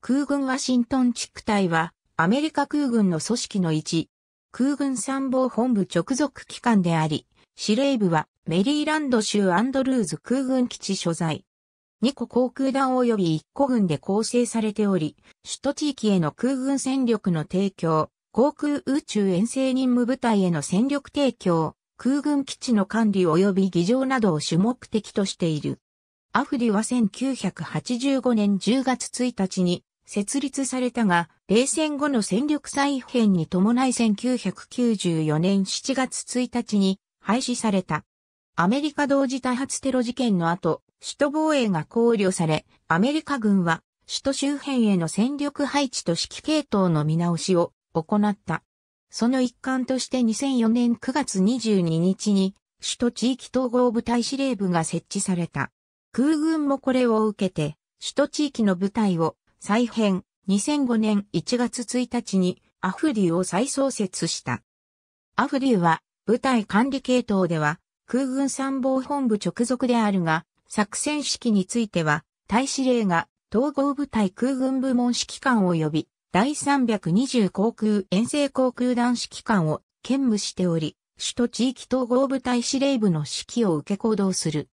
空軍ワシントン地区隊は、アメリカ空軍の組織の一、空軍参謀本部直属機関であり、司令部はメリーランド州アンドルーズ空軍基地所在。二個航空団及び一個軍で構成されており、首都地域への空軍戦力の提供、航空宇宙遠征任務部隊への戦力提供、空軍基地の管理及び議場などを主目的としている。アフリは1985年10月1日に設立されたが、冷戦後の戦力再編に伴い1994年7月1日に廃止された。アメリカ同時多発テロ事件の後、首都防衛が考慮され、アメリカ軍は首都周辺への戦力配置と指揮系統の見直しを行った。その一環として2004年9月22日に首都地域統合部隊司令部が設置された。空軍もこれを受けて、首都地域の部隊を再編、2005年1月1日にアフリューを再創設した。アフリューは部隊管理系統では空軍参謀本部直属であるが、作戦指揮については、大司令が統合部隊空軍部門指揮官及び、第320航空遠征航空団指揮官を兼務しており、首都地域統合部隊司令部の指揮を受け行動する。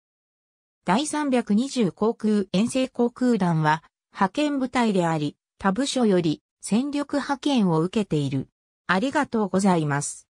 第320航空遠征航空団は、派遣部隊であり、他部署より戦力派遣を受けている。ありがとうございます。